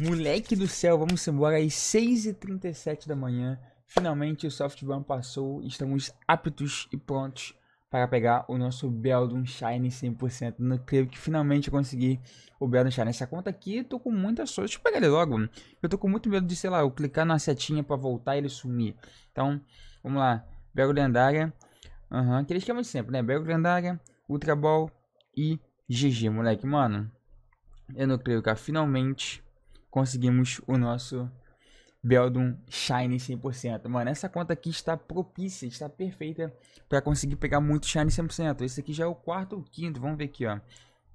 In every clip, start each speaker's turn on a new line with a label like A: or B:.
A: Moleque do céu, vamos embora às 6h37 da manhã. Finalmente o software passou, estamos aptos e prontos para pegar o nosso Beldum Shine 100%. Não creio que finalmente eu consegui o Beldum Shine. Essa conta aqui tô com muita sorte. Deixa eu pegar ele logo. Eu tô com muito medo de, sei lá, eu clicar na setinha para voltar e ele sumir. Então, vamos lá. Belo Lendária. Aham, uhum, aquele esquema de sempre, né? Belo Lendária, Ultra Ball e GG, moleque. Mano, eu não creio, que Finalmente conseguimos o nosso Beldum Shine 100%. Mano, essa conta aqui está propícia, está perfeita para conseguir pegar muito Shine 100%. Esse aqui já é o quarto ou quinto, vamos ver aqui, ó.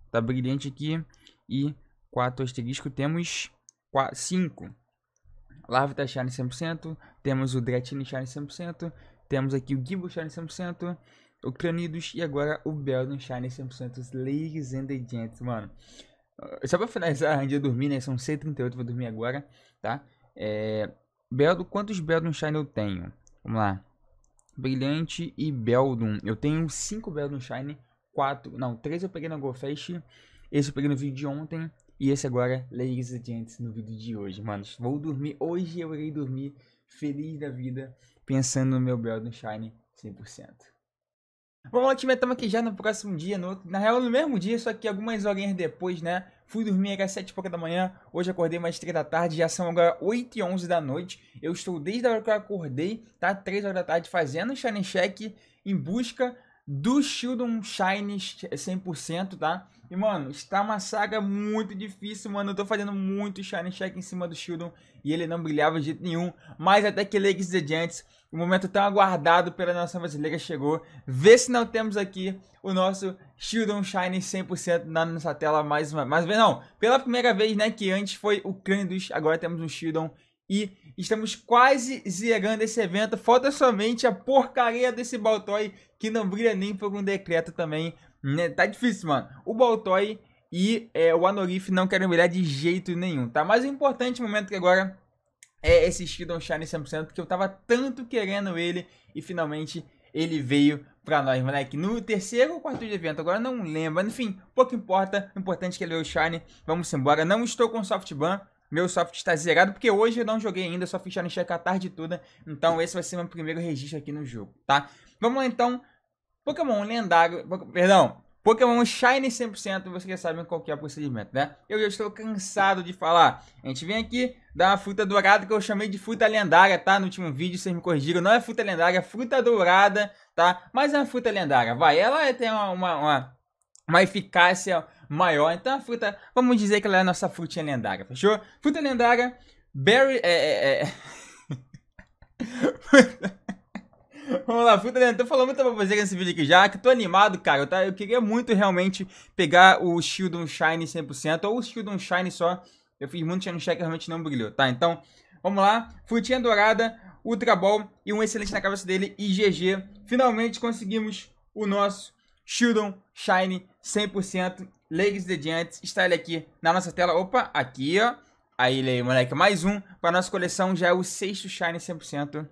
A: Tá brilhante aqui e quatro asterisco, temos quatro cinco 5. tá Shine 100%, temos o Dretini Shine 100%, temos aqui o Gibble Shine 100%, o Cranidos e agora o Beldum Shine 100%, Ladies and Gents, mano. Ah, Só pra finalizar, antes de dormir, né? São 138, vou dormir agora, tá? É, quantos Beldum Shine eu tenho? Vamos lá. Brilhante e Beldum. Eu tenho 5 Beldum Shine, 4, não, 3 eu peguei na GoFest, esse eu peguei no vídeo de ontem, e esse agora, Ladies and Gents, no vídeo de hoje, manos. Vou dormir, hoje eu irei dormir feliz da vida, pensando no meu Beldum Shine 100%. Vamos lá, time, estamos aqui já no próximo dia, no, outro, na real no mesmo dia, só que algumas horinhas depois, né? Fui dormir era 7 e pouca da manhã, hoje acordei mais 3 da tarde, já são agora 8 e 11 da noite. Eu estou desde a hora que eu acordei, tá? 3 horas da tarde, fazendo Shining Check em busca do Shieldon Shine 100%, tá? E, mano, está uma saga muito difícil, mano. Eu tô fazendo muito Shining Check em cima do Shieldon e ele não brilhava de jeito nenhum. Mas até que Legacy The Giants o momento tão aguardado pela nação brasileira chegou. Vê se não temos aqui o nosso Shield on Shine 100% na nossa tela mais uma mais vez. Não, pela primeira vez, né, que antes foi o Crandus, agora temos o Shield on e estamos quase zerando esse evento. Falta somente a porcaria desse Baltoy que não brilha nem por um decreto também. Né? Tá difícil, mano. O Baltoy e é, o Anorif não querem brilhar de jeito nenhum, tá? Mas o importante momento que agora é esse Shiddon Shine 100%, porque eu tava tanto querendo ele e finalmente ele veio pra nós, moleque. No terceiro ou quarto de evento, agora não lembro. Enfim, pouco importa, o importante é que ele veio Shine. Vamos embora. Não estou com soft ban, meu soft está zerado, porque hoje eu não joguei ainda, só fiz Shine Check a tarde toda. Então esse vai ser meu primeiro registro aqui no jogo, tá? Vamos lá então. Pokémon lendário, perdão, Pokémon Shine 100%, vocês sabem qual que é o procedimento, né? Eu já estou cansado de falar. A gente vem aqui da fruta dourada que eu chamei de fruta lendária, tá? No último vídeo vocês me corrigiram, não é fruta lendária, é fruta dourada, tá? Mas é uma fruta lendária, vai. Ela é, tem uma, uma, uma, uma eficácia maior, então a fruta, vamos dizer que ela é a nossa frutinha lendária, fechou? Fruta lendária, berry... É, é, é. Vamos lá, fui tentou falou muita baboseira nesse vídeo aqui já, que tô animado, cara. Eu, tá, eu queria muito realmente pegar o Shield on Shine 100%, ou o Shield on Shine só. Eu fiz muito Shine Check e realmente não brilhou, tá? Então, vamos lá. Frutinha dourada, Ultra Ball e um excelente na cabeça dele e GG. Finalmente conseguimos o nosso Shield on Shine 100%. Legs the Giants, está ele aqui na nossa tela. Opa, aqui, ó. aí, moleque, mais um para nossa coleção. Já é o sexto Shine 100%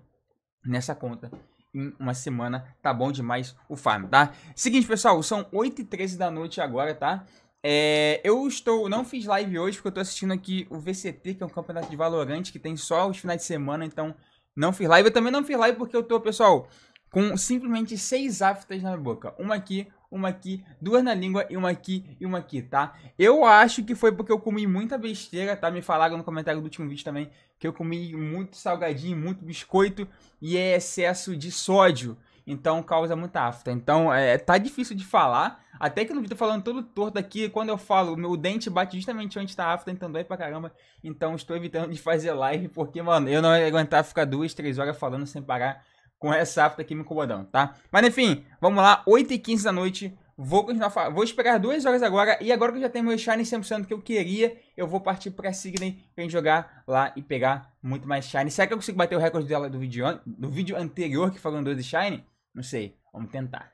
A: nessa conta em uma semana. Tá bom demais o farm, tá? Seguinte, pessoal, são 8 e 13 da noite agora, tá? É, eu estou, não fiz live hoje porque eu estou assistindo aqui o VCT, que é um campeonato de valorante que tem só os finais de semana, então não fiz live. Eu também não fiz live porque eu estou, pessoal, com simplesmente seis aftas na minha boca. Uma aqui, uma aqui, duas na língua e uma aqui e uma aqui, tá? Eu acho que foi porque eu comi muita besteira, tá? Me falaram no comentário do último vídeo também que eu comi muito salgadinho, muito biscoito e é excesso de sódio. Então causa muita afta. Então é, tá difícil de falar. Até que no vídeo falando todo torto aqui, quando eu falo, meu dente bate justamente onde tá afta, então dói pra caramba. Então estou evitando de fazer live, porque, mano, eu não ia aguentar ficar duas, três horas falando sem parar com essa afta aqui me incomodando, tá? Mas enfim, vamos lá, 8h15 da noite, vou continuar, vou esperar duas horas agora, e agora que eu já tenho meu Shine 100% que eu queria, eu vou partir pra Signen pra gente jogar lá e pegar muito mais Shine. Será que eu consigo bater o recorde dela do vídeo, do vídeo anterior que foram 12 Shine? Não sei, vamos tentar.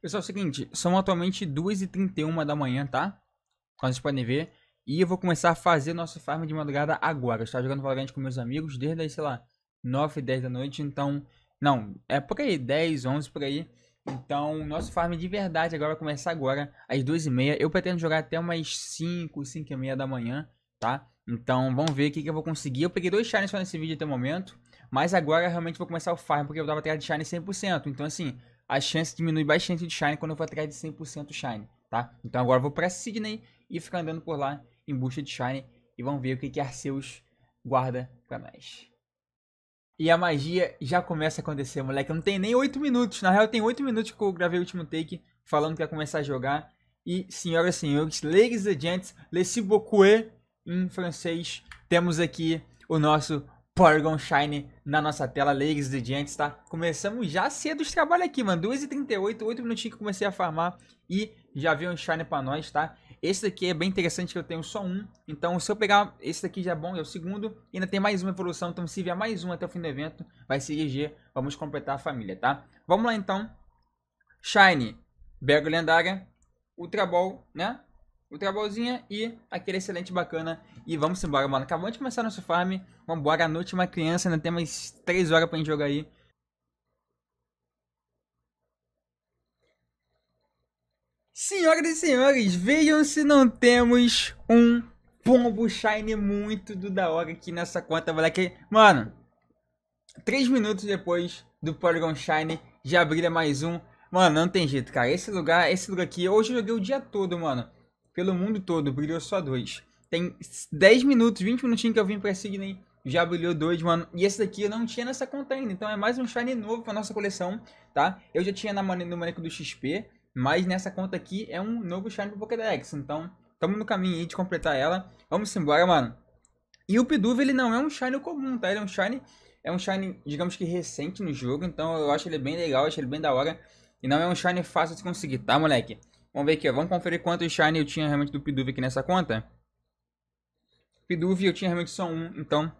A: Pessoal, é o seguinte, são atualmente 2h31 da manhã, tá? Como vocês podem ver. E eu vou começar a fazer nosso farm de madrugada agora. Eu estava jogando Valorant com meus amigos desde, aí, sei lá, 9, 10 da noite. Então, não, é por aí, 10, 11 por aí. Então, nosso farm de verdade agora vai começar agora, às 2h30. Eu pretendo jogar até umas 5, 5 e meia da manhã, tá? Então, vamos ver o que, que eu vou conseguir. Eu peguei dois challenges só nesse vídeo até o momento. Mas agora, realmente, vou começar o farm, porque eu tava atrás de shine 100%. Então, assim, a chance diminui bastante de shine quando eu vou atrás de 100% shine, tá? Então, agora eu vou pra Sydney e ficar andando por lá em busca de shine. E vamos ver o que, que Arceus guarda pra nós. E a magia já começa a acontecer, moleque. Não tem nem oito minutos. Na real, tem oito minutos que eu gravei o último take falando que ia começar a jogar. E, senhoras e senhores, ladies and gents, les beaucoup em francês. Temos aqui o nosso Porygon Shine na nossa tela, ladies and gents, tá? Começamos já cedo os trabalhos aqui, mano. 2h38, oito minutinhos que comecei a farmar e já veio um Shine pra nós, tá? Esse daqui é bem interessante que eu tenho só um. Então se eu pegar esse daqui já é bom, é o segundo. ainda tem mais uma evolução, então se vier mais um até o fim do evento, vai ser GG. Vamos completar a família, tá? Vamos lá então. Shine, Bergo Lendária, Ultra Ball, né? Ultra Ballzinha e aquele excelente bacana. E vamos embora, mano. Acabamos de começar nosso farm. vamos a noite uma criança, ainda tem mais 3 horas pra gente jogar aí. Senhoras e senhores, vejam se não temos um pombo shine muito do da hora aqui nessa conta que Mano, 3 minutos depois do Polygon Shine, já brilha mais um. Mano, não tem jeito, cara. Esse lugar, esse lugar aqui, hoje eu joguei o dia todo, mano. Pelo mundo todo, brilhou só dois. Tem 10 minutos, 20 minutinhos que eu vim pra Sydney, já brilhou dois, mano. E esse daqui eu não tinha nessa conta ainda, então é mais um Shine novo pra nossa coleção, tá? Eu já tinha na, no maneco do XP, mas nessa conta aqui é um novo Shine do Pokédex. Então, estamos no caminho aí de completar ela. Vamos embora, mano. E o Piduv, ele não é um Shine comum, tá? Ele é um Shine, é um shiny, digamos que recente no jogo. Então, eu acho ele bem legal, acho ele bem da hora. E não é um Shine fácil de conseguir, tá, moleque? Vamos ver aqui, ó. Vamos conferir quantos Shine eu tinha realmente do Piduv aqui nessa conta. Piduv, eu tinha realmente só um. Então,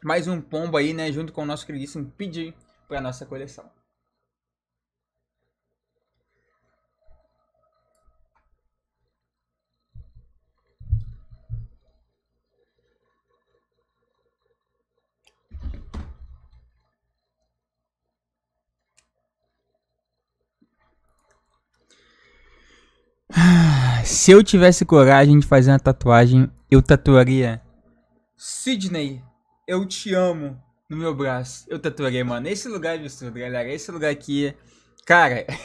A: mais um pombo aí, né? Junto com o nosso queridíssimo PJ para nossa coleção. se eu tivesse coragem de fazer uma tatuagem, eu tatuaria Sidney, eu te amo no meu braço. Eu tatuaria, mano. Esse lugar é absurdo, galera. Esse lugar aqui, cara.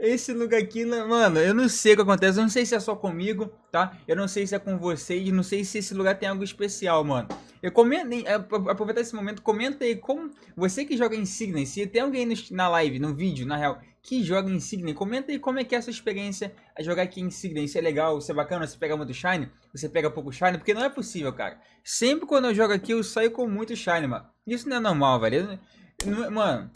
A: Esse lugar aqui, né, mano, eu não sei o que acontece. Eu não sei se é só comigo, tá? Eu não sei se é com vocês. Não sei se esse lugar tem algo especial, mano. Eu comentem, aproveitar esse momento, comenta aí como você que joga Insignia, se tem alguém na live, no vídeo, na real, que joga em Signy. Comenta aí como é que é essa experiência a jogar aqui em Signy. Se é legal, se é bacana, se pega muito Shine, você pega pouco Shine, porque não é possível, cara. Sempre quando eu jogo aqui, eu saio com muito Shine, mano. Isso não é normal, velho. É, mano,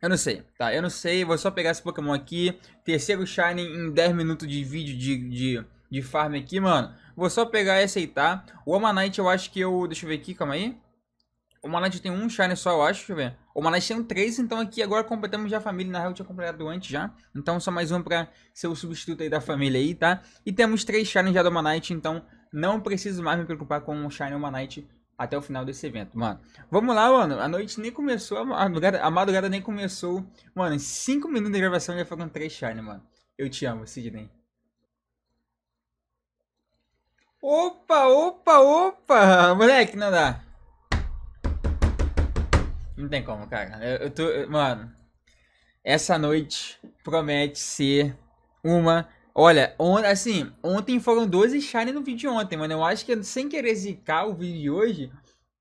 A: eu não sei, tá? Eu não sei, vou só pegar esse Pokémon aqui. Terceiro Shine em 10 minutos de vídeo de, de, de farm aqui, mano. Vou só pegar e aceitar. Tá? O Omanite, eu acho que eu... Deixa eu ver aqui, calma aí. O Amanite tem um Shine só, eu acho. Deixa eu ver. O nós tem três, então aqui agora completamos já a família. Na real, eu tinha completado antes já. Então só mais um pra ser o substituto aí da família aí, tá? E temos três Shine já do Manite, então não preciso mais me preocupar com o Shine Manite até o final desse evento, mano. Vamos lá, mano. A noite nem começou, a madrugada, a madrugada nem começou. Mano, em cinco minutos de gravação já foram três Shine, mano. Eu te amo, Sidney. Opa, opa, opa! Moleque, não dá. Não tem como, cara. Eu, eu tô. Mano, essa noite promete ser uma. Olha, on, assim, ontem foram 12 Shine no vídeo de ontem, mano. Eu acho que sem querer zicar o vídeo de hoje.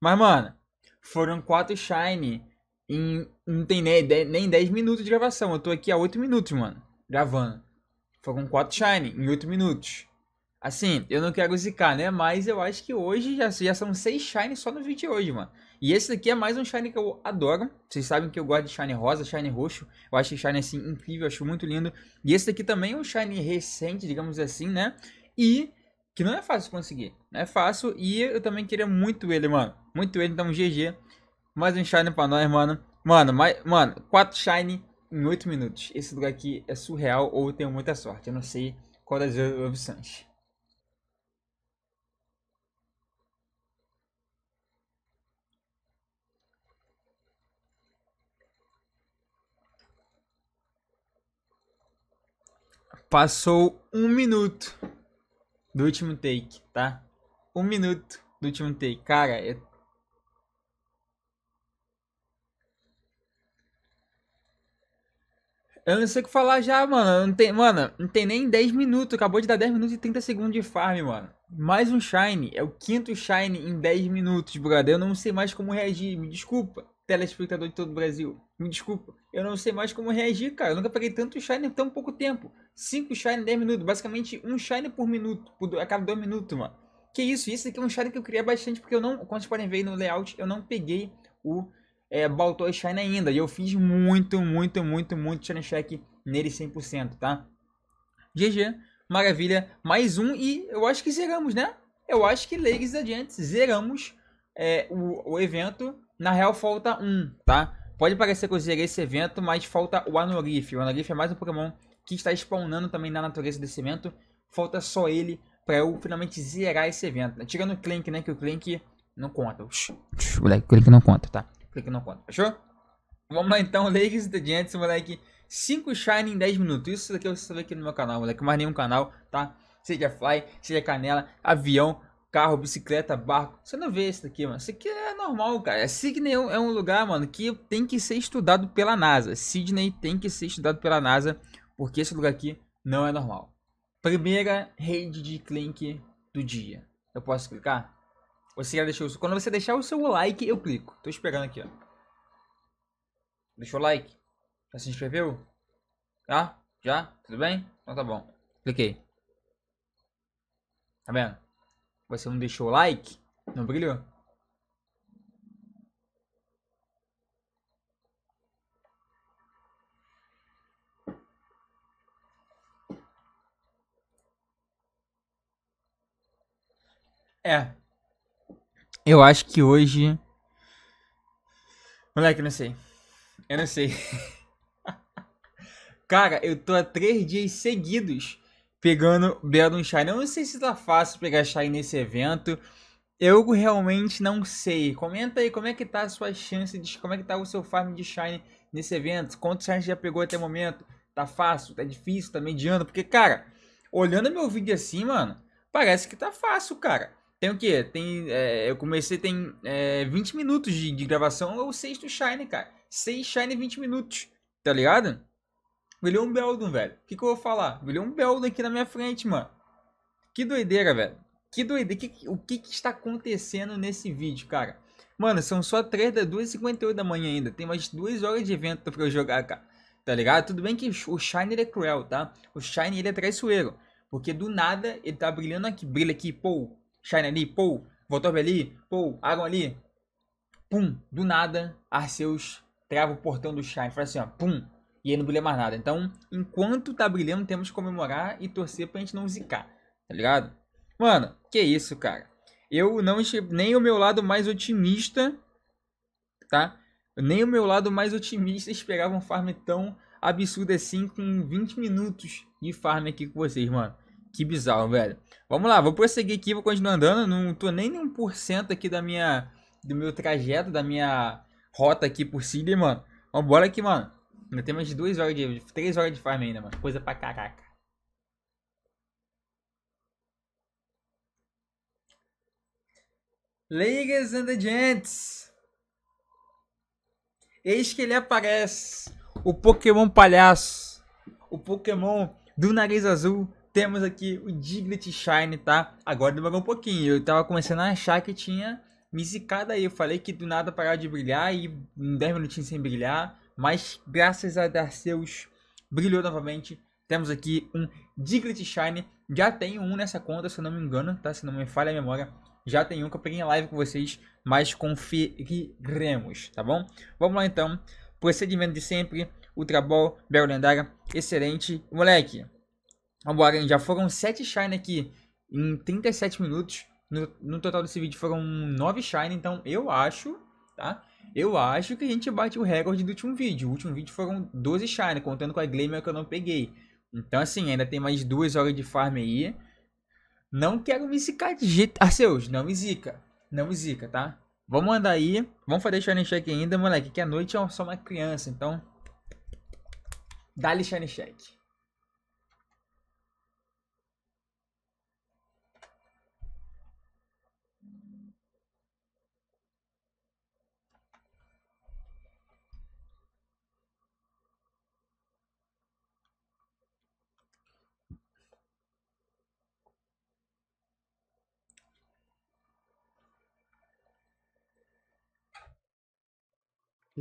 A: Mas, mano, foram 4 Shine em. Não tem nem, nem 10 minutos de gravação. Eu tô aqui há 8 minutos, mano. Gravando. Foram 4 Shine em 8 minutos. Assim, eu não quero zicar, né? Mas eu acho que hoje já, já são 6 Shine só no vídeo de hoje, mano. E esse daqui é mais um Shine que eu adoro. Vocês sabem que eu gosto de Shine rosa, Shine roxo. Eu acho Shine assim incrível, acho muito lindo. E esse daqui também é um Shine recente, digamos assim, né? E que não é fácil conseguir. Não é fácil. E eu também queria muito ele, mano. Muito ele, então GG. Mais um Shine pra nós, mano. Mano, mais, mano, quatro Shine em 8 minutos. Esse lugar aqui é surreal ou eu tenho muita sorte. Eu não sei qual das opções. Passou um minuto do último take, tá? Um minuto do último take. Cara, é. Eu não sei o que falar já, mano. Não tem, mano, não tem nem 10 minutos. Acabou de dar 10 minutos e 30 segundos de farm, mano. Mais um Shine. É o quinto Shine em 10 minutos, brother. Eu não sei mais como reagir. Me desculpa telespectador de todo o Brasil. Me desculpa, eu não sei mais como reagir, cara. Eu nunca peguei tanto Shine em tão pouco tempo. 5 Shine em 10 minutos, basicamente um Shine por minuto, por, a cada 2 minutos, mano. Que isso, isso aqui é um Shine que eu queria bastante, porque eu não, como vocês podem ver no layout, eu não peguei o é, Baltoy Shine ainda. E eu fiz muito, muito, muito, muito Shine Check nele 100%, tá? GG, maravilha, mais um e eu acho que zeramos, né? Eu acho que Legs adiante, zeramos é, o, o evento na real falta um, tá? Pode parecer que eu zerei esse evento, mas falta o Anorif. O Anorif é mais um Pokémon que está spawnando também na natureza desse evento. Falta só ele para eu finalmente zerar esse evento. Né? Tirando o Clank, né? Que o Clank não conta. moleque, o Clank não conta, tá? O Clank não conta, fechou? Vamos lá então, ladies e Giants, moleque. 5 Shine em 10 minutos. Isso daqui eu vou saber aqui no meu canal, moleque. Mais nenhum canal, tá? Seja Fly, seja Canela, Avião, carro, bicicleta, barco. Você não vê isso daqui, mano. Isso aqui é normal, cara. É Sydney é, é um lugar, mano, que tem que ser estudado pela NASA. Sydney tem que ser estudado pela NASA, porque esse lugar aqui não é normal. Primeira rede de clique do dia. Eu posso clicar? Você já deixou Quando você deixar o seu like, eu clico. Tô esperando aqui, ó. Deixou o like? Já se inscreveu? Já? Tá? Já? Tudo bem? Então tá bom. Cliquei. Tá vendo? Você não deixou o like? Não brilhou? É. Eu acho que hoje. Moleque, não sei. Eu não sei. Cara, eu tô há três dias seguidos pegando Beldon Shine. Eu não sei se tá fácil pegar Shine nesse evento. Eu realmente não sei. Comenta aí como é que tá a sua chance, de, como é que tá o seu farm de Shine nesse evento. Quantos Shine já pegou até o momento? Tá fácil, tá difícil, tá mediano? Porque, cara, olhando meu vídeo assim, mano, parece que tá fácil, cara. Tem o quê? Tem, é, eu comecei tem é, 20 minutos de, de gravação, é o sexto Shine, cara. 6 Shine 20 minutos, tá ligado? um Beldon, velho. O que, que eu vou falar? um Beldon aqui na minha frente, mano. Que doideira, velho. Que doideira. Que, o que, que está acontecendo nesse vídeo, cara? Mano, são só 3 da 2h58 da manhã ainda. Tem mais 2 horas de evento pra eu jogar, cara. Tá ligado? Tudo bem que o Shine ele é cruel, tá? O Shine ele é traiçoeiro. Porque do nada ele tá brilhando aqui. Brilha aqui, pô. Shine ali, pô. Voltou ali, pô. Aron ali. Pum. Do nada, Arceus trava o portão do Shine. Fala assim, ó. Pum. E aí não brilha mais nada. Então, enquanto tá brilhando, temos que comemorar e torcer pra gente não zicar. Tá ligado? Mano, que isso, cara. Eu não enxergo nem o meu lado mais otimista, tá? Nem o meu lado mais otimista esperava um farm tão absurdo assim com 20 minutos de farm aqui com vocês, mano. Que bizarro, velho. Vamos lá, vou prosseguir aqui, vou continuar andando. Não tô nem nem por cento aqui da minha, do meu trajeto, da minha rota aqui por Síria, mano. Vambora aqui, mano. Ainda tem mais de 2 horas de. 3 horas de farm ainda, mano. Coisa pra caraca. Ladies and gents. Eis que ele aparece. O Pokémon palhaço. O Pokémon do nariz azul. Temos aqui o Diglett Shine, tá? Agora demorou um pouquinho. Eu tava começando a achar que tinha me aí. Eu falei que do nada parar de brilhar e 10 minutinhos sem brilhar. Mas graças a Darceus brilhou novamente. Temos aqui um Diglett Shine. Já tem um nessa conta, se eu não me engano, tá? Se não me falha a memória. Já tem um que eu peguei em live com vocês, mas conferiremos, tá bom? Vamos lá então. Procedimento de sempre. Ultra Ball, Belo Lendária, excelente. Moleque, vambora, hein? Já foram 7 Shine aqui em 37 minutos. No, no total desse vídeo foram 9 Shine, então eu acho, tá? Eu acho que a gente bate o recorde do último vídeo. O último vídeo foram 12 Shine, contando com a Glamour é que eu não peguei. Então, assim, ainda tem mais duas horas de farm aí. Não quero me zicar de jeito... seus, não me zica. Não me zica, tá? Vamos andar aí. Vamos fazer Shine Check ainda, moleque. Que a noite é só uma criança, então... Dá-lhe Shine Check.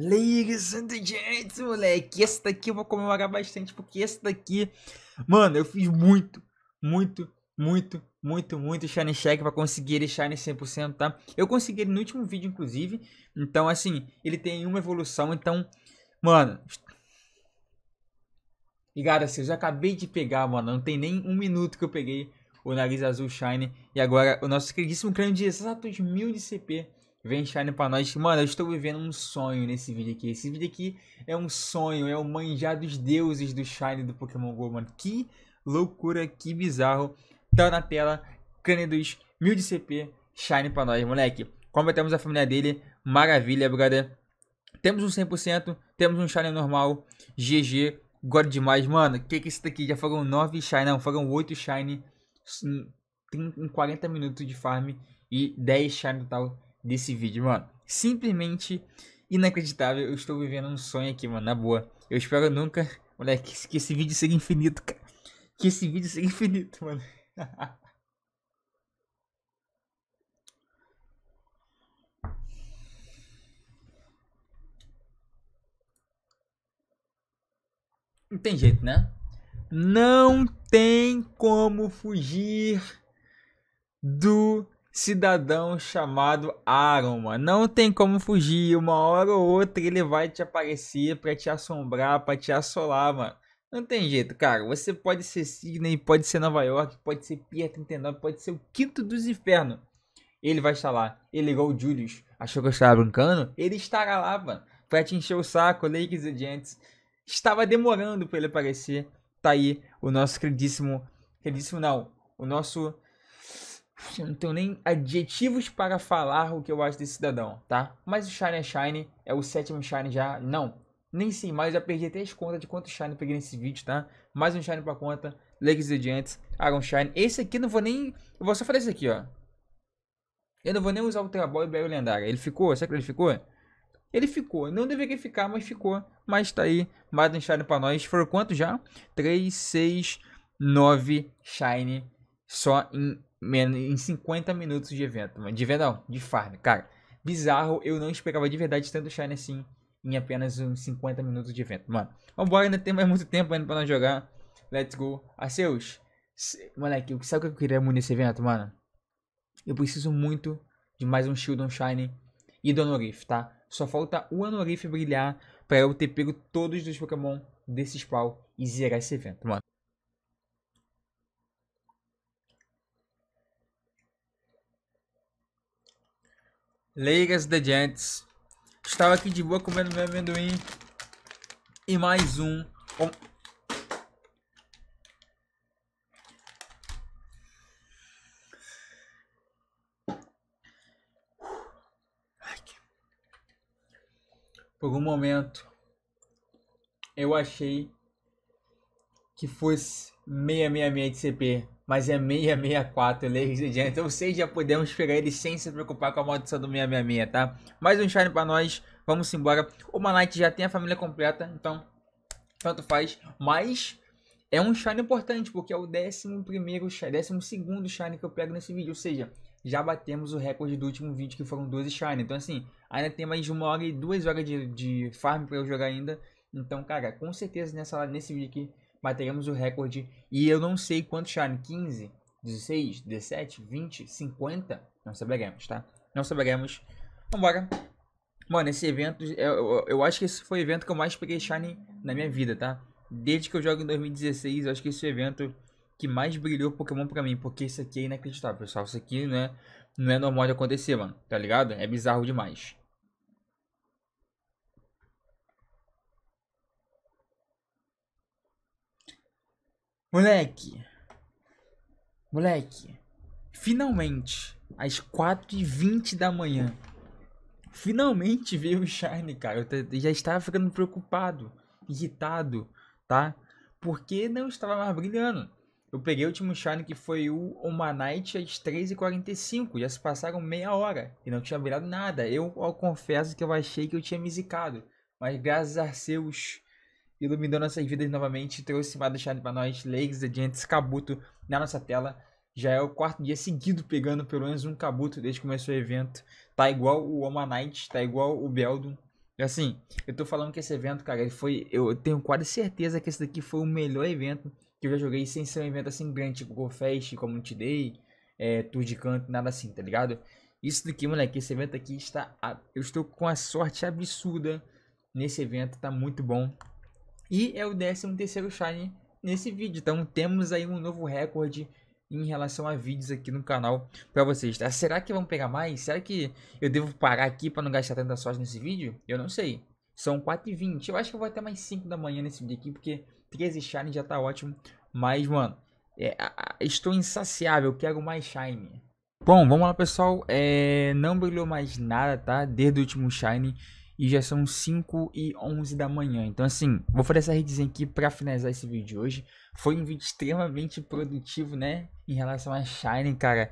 A: Liga Santo Gente, moleque. Esse daqui eu vou comemorar bastante, porque esse daqui. Mano, eu fiz muito, muito, muito, muito, muito Shine Check pra conseguir ele Shine 100%, tá? Eu consegui ele no último vídeo, inclusive. Então, assim, ele tem uma evolução. Então, mano, Ligado assim, eu já acabei de pegar, mano. Não tem nem um minuto que eu peguei o nariz azul Shine. E agora o nosso queridíssimo crânio de exatos mil de CP Vem Shine pra nós. Mano, eu estou vivendo um sonho nesse vídeo aqui. Esse vídeo aqui é um sonho, é o manjar dos deuses do Shine do Pokémon GO, mano. Que loucura, que bizarro. Tá na tela, Canedos, 1000 de CP, Shine pra nós, moleque. Completamos a família dele, maravilha, brother. Temos um 100%, temos um Shine normal, GG, God demais. Mano, que que é isso daqui? Já foram 9 Shine, não, foram 8 Shine em 40 minutos de farm e 10 Shine no tal desse vídeo, mano. Simplesmente inacreditável. Eu estou vivendo um sonho aqui, mano, na boa. Eu espero nunca, moleque, que esse vídeo seja infinito, cara. Que esse vídeo seja infinito, mano. Não tem jeito, né? Não tem como fugir do cidadão chamado Aaron, mano. Não tem como fugir. Uma hora ou outra ele vai te aparecer para te assombrar, para te assolar, mano. Não tem jeito, cara. Você pode ser Sydney, pode ser Nova York, pode ser Pier 39, pode ser o quinto dos infernos. Ele vai estar lá. Ele igual o Julius. Achou que eu estava brincando? Ele estará lá, mano. Pra te encher o saco, Lakes e Giants. Estava demorando pra ele aparecer. Tá aí o nosso queridíssimo... Queridíssimo não. O nosso eu não tenho nem adjetivos para falar o que eu acho desse cidadão, tá? Mas o Shine é Shine, é o sétimo Shine já, não. Nem sei mais, já perdi até as contas de quanto Shine peguei nesse vídeo, tá? Mais um Shine pra conta, Lakers e Giants, Aaron Shine. Esse aqui não vou nem, eu vou só fazer esse aqui, ó. Eu não vou nem usar o Terra Ball e belo Lendário. Ele ficou, Será que ele ficou? Ele ficou, não deveria ficar, mas ficou. Mas tá aí, mais um Shine pra nós. Foram quanto já? 3, 6, 9 Shine só em em 50 minutos de evento. mano. De evento não, de farm. Cara, bizarro. Eu não esperava de verdade tanto Shine assim em apenas uns 50 minutos de evento. Mano, vambora, ainda tem mais muito tempo ainda pra nós jogar. Let's go. Arceus, moleque, sabe o que eu queria muito nesse evento, mano? Eu preciso muito de mais um Shield on Shine e do Anorif, tá? Só falta o Anorif brilhar para eu ter pego todos os Pokémon desse spawn e zerar esse evento, mano. Leigas The Giants. Estava aqui de boa comendo meu amendoim. E mais um. Por algum momento eu achei que fosse 666 de CP, mas é 664 Ladies and Gentlemen. Ou seja, podemos pegar ele sem se preocupar com a maldição do 666, tá? Mais um Shine pra nós, vamos embora. O Manite já tem a família completa, então tanto faz. Mas é um Shine importante, porque é o 11º, 12º Shine que eu pego nesse vídeo. Ou seja, já batemos o recorde do último vídeo, que foram 12 Shine. Então assim, ainda tem mais uma hora e duas horas de, de farm pra eu jogar ainda. Então, cara, com certeza nessa, nesse vídeo aqui bateremos o recorde. E eu não sei quanto Shine 15, 16, 17, 20, 50. Não saberemos, tá? Não saberemos. Vambora. Mano, esse evento, eu, eu, eu, acho que esse foi o evento que eu mais peguei Shine na minha vida, tá? Desde que eu jogo em 2016, eu acho que esse é o evento que mais brilhou Pokémon pra mim. Porque isso aqui é inacreditável, pessoal. Isso aqui não é, não é normal de acontecer, mano. Tá ligado? É bizarro demais. Moleque. Moleque. Finalmente, às 4h20 da manhã. Finalmente veio o Shine, cara. Eu já estava ficando preocupado, irritado, tá? Porque não estava mais brilhando. Eu peguei o último Shine que foi o Uma Night às 3h45. Já se passaram meia hora e não tinha brilhado nada. Eu, eu confesso que eu achei que eu tinha me zicado. Mas graças a Deus iluminou nossas vidas novamente, trouxe Madushad pra nós, and Adiantes, Kabuto na nossa tela. Já é o quarto dia seguido pegando pelo menos um Kabuto desde que começou o evento. Tá igual o Oma Knight, tá igual o Beldum. Assim, eu tô falando que esse evento, cara, ele foi. Eu tenho quase certeza que esse daqui foi o melhor evento que eu já joguei sem ser um evento assim grande, tipo Go Fest, Community Day, é, Tour de Canto, nada assim, tá ligado? Isso daqui, moleque, esse evento aqui está. Eu estou com a sorte absurda nesse evento, tá muito bom. E é o 13º Shine nesse vídeo. Então temos aí um novo recorde em relação a vídeos aqui no canal para vocês. Tá? Será que vamos pegar mais? Será que eu devo parar aqui para não gastar tanta sorte nesse vídeo? Eu não sei. São 4h20. Eu acho que eu vou até mais 5 da manhã nesse vídeo aqui, porque 13 Shine já tá ótimo. Mas, mano, é, estou insaciável. Quero mais Shine. Bom, vamos lá, pessoal. É, não brilhou mais nada, tá? Desde o último Shine. E já são 5 e 11 da manhã. Então, assim, vou fazer essa redesenha aqui para finalizar esse vídeo de hoje. Foi um vídeo extremamente produtivo, né? Em relação a Shine, cara.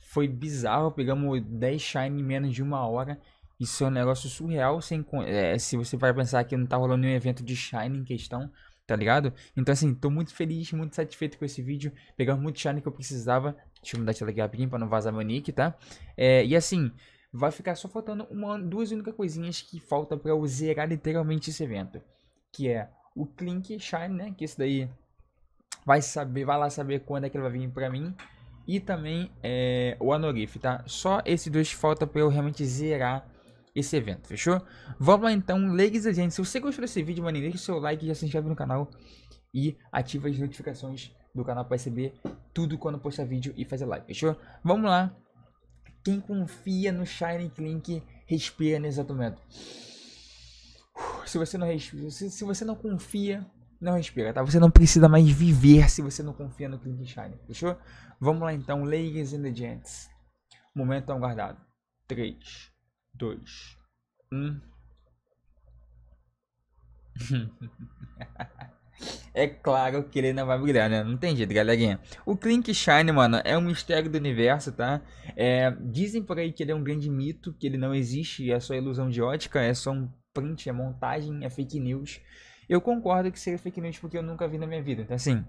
A: Foi bizarro. Pegamos 10 Shine em menos de uma hora. Isso é um negócio surreal. Sem, é, se você vai pensar que não tá rolando nenhum evento de Shine em questão, tá ligado? Então, assim, tô muito feliz, muito satisfeito com esse vídeo. Pegamos muito Shine que eu precisava. Deixa eu mudar de tela aqui rapidinho pra não vazar meu nick, tá? É, e assim. Vai ficar só faltando uma, duas únicas coisinhas que falta para eu zerar literalmente esse evento. Que é o Clink Shine, né? Que esse daí vai saber, vai lá saber quando é que ele vai vir pra mim. E também é, o Anorif, tá? Só esses dois falta pra eu realmente zerar esse evento, fechou? Vamos lá então, ladies and gente. Se você gostou desse vídeo, mano, deixa o seu like, já se inscreve no canal e ativa as notificações do canal para receber tudo quando postar vídeo e fazer live, fechou? Vamos lá quem confia no Shining Link respira nesse exato momento. Se você não respira, se, se, você não confia, não respira, tá? Você não precisa mais viver se você não confia no Link Shining, fechou? Vamos lá então, ladies and the Giants. Momento aguardado. 3, 2, 1 é claro que ele não vai brilhar, né? Não tem jeito, galerinha. O Clink Shine, mano, é um mistério do universo, tá? É, dizem por aí que ele é um grande mito, que ele não existe, é só ilusão de ótica, é só um print, é montagem, é fake news. Eu concordo que seria fake news porque eu nunca vi na minha vida, então assim...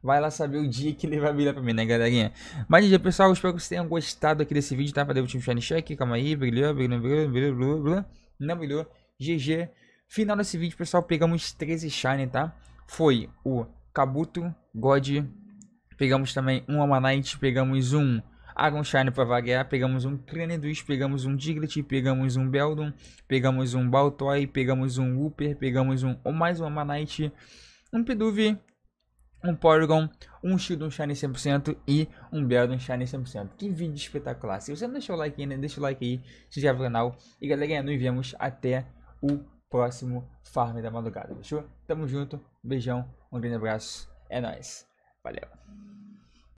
A: Vai lá saber o dia que ele vai brilhar pra mim, né, galerinha? Mas, gente, pessoal, espero que vocês tenham gostado aqui desse vídeo, tá? o time Shine Check. Calma aí, brilhou, brilhou, brilhou, brilhou, brilhou. Não brilhou. GG. Final desse vídeo, pessoal, pegamos 13 Shine, tá? Foi o Kabuto, God, pegamos também um Amanite, pegamos um Agon Shine para vaguear, pegamos um Krenedus, pegamos um Diglett, pegamos um Beldum, pegamos um Baltoy, pegamos um Wooper, pegamos um ou mais um Amanite, um Peduvi um Porygon, um Shieldon Shine 100% e um Beldum Shine 100%. Que vídeo espetacular! Se você não deixou o like ainda, deixa o like aí, se inscreve no canal e galera, nos vemos até o próximo Farm da Madrugada, fechou? Tamo junto, beijão, um grande abraço, é nóis, valeu!